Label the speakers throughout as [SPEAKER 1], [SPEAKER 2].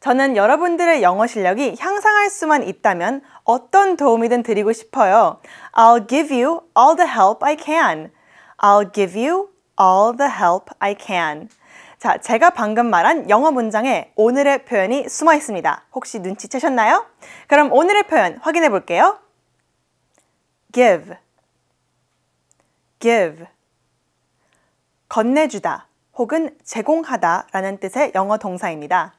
[SPEAKER 1] 저는 여러분들의 영어 실력이 향상할 수만 있다면 어떤 도움이든 드리고 싶어요. I'll give you all the help I can. I'll give you all the help I can. 자, 제가 방금 말한 영어 문장에 오늘의 표현이 숨어 있습니다. 혹시 눈치채셨나요? 그럼 오늘의 표현 확인해 볼게요. give, give. 건네주다 혹은 제공하다 라는 뜻의 영어 동사입니다.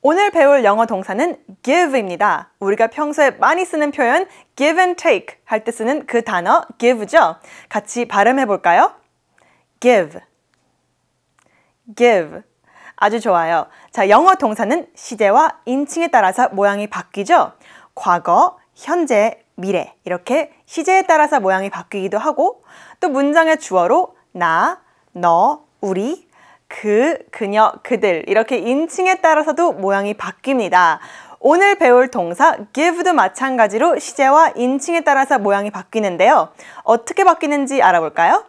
[SPEAKER 1] 오늘 배울 영어 동사는 give입니다. 우리가 평소에 많이 쓰는 표현 give and take 할 때 쓰는 그 단어 give죠. 같이 발음해 볼까요? give, give. 아주 좋아요. 자, 영어 동사는 시제와 인칭에 따라서 모양이 바뀌죠. 과거, 현재, 미래 이렇게 시제에 따라서 모양이 바뀌기도 하고 또 문장의 주어로 나, 너, 우리, 그, 그녀, 그들 이렇게 인칭에 따라서도 모양이 바뀝니다. 오늘 배울 동사 give도 마찬가지로 시제와 인칭에 따라서 모양이 바뀌는데요. 어떻게 바뀌는지 알아볼까요?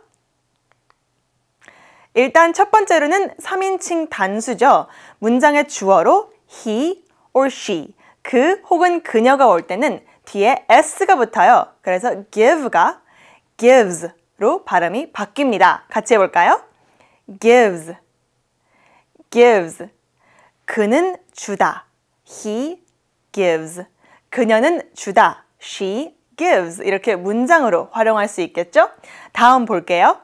[SPEAKER 1] 일단 첫 번째로는 3인칭 단수죠. 문장의 주어로 he or she, 그 혹은 그녀가 올 때는 뒤에 s가 붙어요. 그래서 give가 gives로 발음이 바뀝니다. 같이 해볼까요? gives gives. 그는 주다. he gives. 그녀는 주다. she gives. 이렇게 문장으로 활용할 수 있겠죠? 다음 볼게요.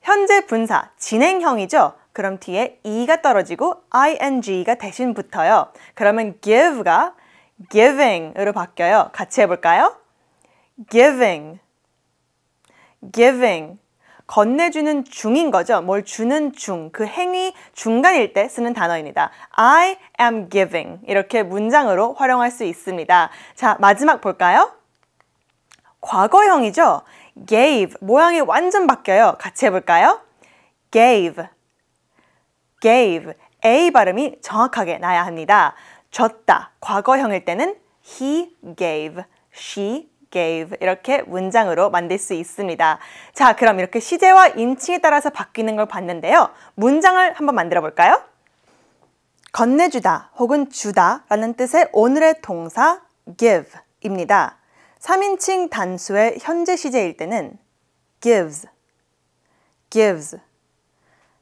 [SPEAKER 1] 현재 분사, 진행형이죠? 그럼 뒤에 e가 떨어지고 ing가 대신 붙어요. 그러면 give가 giving으로 바뀌어요. 같이 해볼까요? giving, giving. 건네주는 중인 거죠. 뭘 주는 중, 그 행위 중간일 때 쓰는 단어입니다. I am giving 이렇게 문장으로 활용할 수 있습니다. 자, 마지막 볼까요? 과거형이죠. gave 모양이 완전 바뀌어요. 같이 해볼까요? gave, gave a 발음이 정확하게 나야 합니다. 줬다 과거형일 때는 he gave, she gave 이렇게 문장으로 만들 수 있습니다. 자, 그럼 이렇게 시제와 인칭에 따라서 바뀌는 걸 봤는데요. 문장을 한번 만들어 볼까요? 건네주다 혹은 주다라는 뜻의 오늘의 동사 give입니다. 3인칭 단수의 현재 시제일 때는 gives, gives.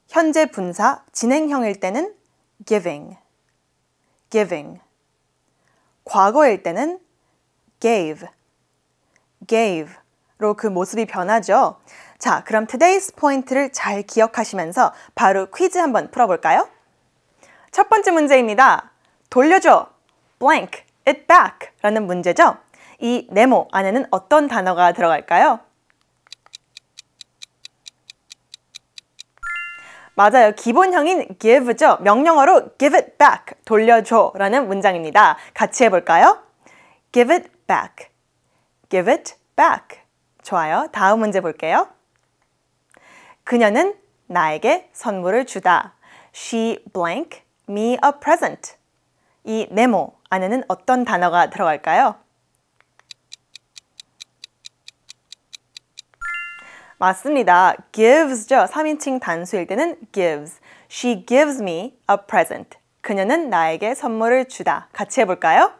[SPEAKER 1] 현재 분사 진행형일 때는 giving, giving. 과거일 때는 gave, gave로 그 모습이 변하죠. 자, 그럼 today's point를 잘 기억하시면서 바로 퀴즈 한번 풀어볼까요? 첫 번째 문제입니다. 돌려줘, blank, it back 라는 문제죠. 이 네모 안에는 어떤 단어가 들어갈까요? 맞아요. 기본형인 give죠. 명령어로 give it back, 돌려줘 라는 문장입니다. 같이 해볼까요? give it back. give it back. 좋아요. 다음 문제 볼게요. 그녀는 나에게 선물을 주다. She blank me a present. 이 네모 안에는 어떤 단어가 들어갈까요? 맞습니다. gives죠. 3인칭 단수일 때는 gives. She gives me a present. 그녀는 나에게 선물을 주다. 같이 해볼까요?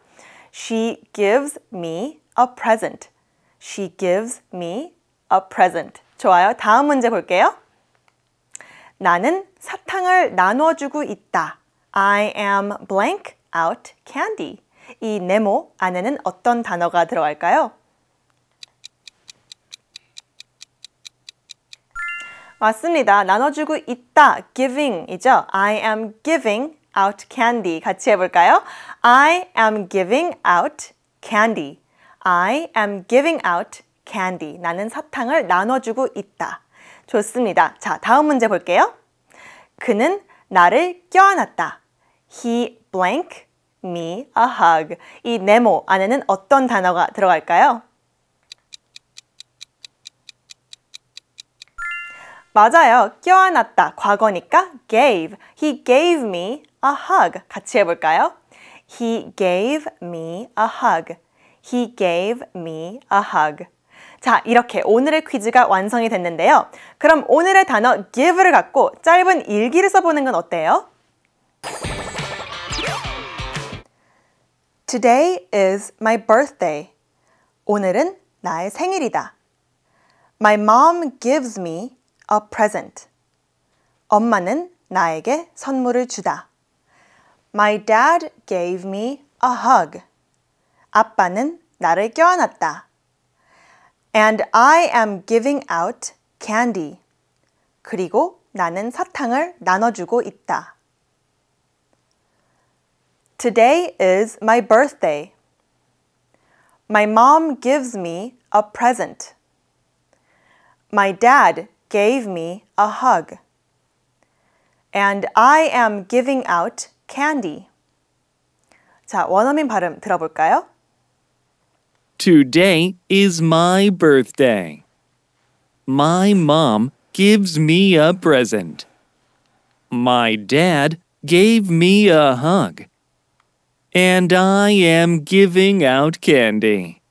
[SPEAKER 1] She gives me a present. She gives me a present. 좋아요. 다음 문제 볼게요. 나는 사탕을 나눠주고 있다. I am blank out candy. 이 네모 안에는 어떤 단어가 들어갈까요? 맞습니다. 나눠주고 있다. giving이죠. I am giving out candy. 같이 해볼까요? I am giving out candy. I am giving out candy. 나는 사탕을 나눠주고 있다. 좋습니다. 자, 다음 문제 볼게요. 그는 나를 껴안았다. He blank me a hug. 이 네모 안에는 어떤 단어가 들어갈까요? 맞아요. 껴안았다. 과거니까 gave. He gave me a hug. 같이 해볼까요? He gave me a hug. He gave me a hug. 자, 이렇게 오늘의 퀴즈가 완성이 됐는데요. 그럼 오늘의 단어 give를 갖고 짧은 일기를 써보는 건 어때요? Today is my birthday. 오늘은 나의 생일이다. My mom gives me a present. 엄마는 나에게 선물을 주다. My dad gave me a hug. 아빠는 나를 껴안았다. And I am giving out candy. 그리고 나는 사탕을 나눠주고 있다. Today is my birthday. My mom gives me a present. My dad gave me a hug. And I am giving out candy. 자, 원어민 발음 들어볼까요? Today is my birthday. My mom gives me a present. My dad gave me a hug. And I am giving out candy.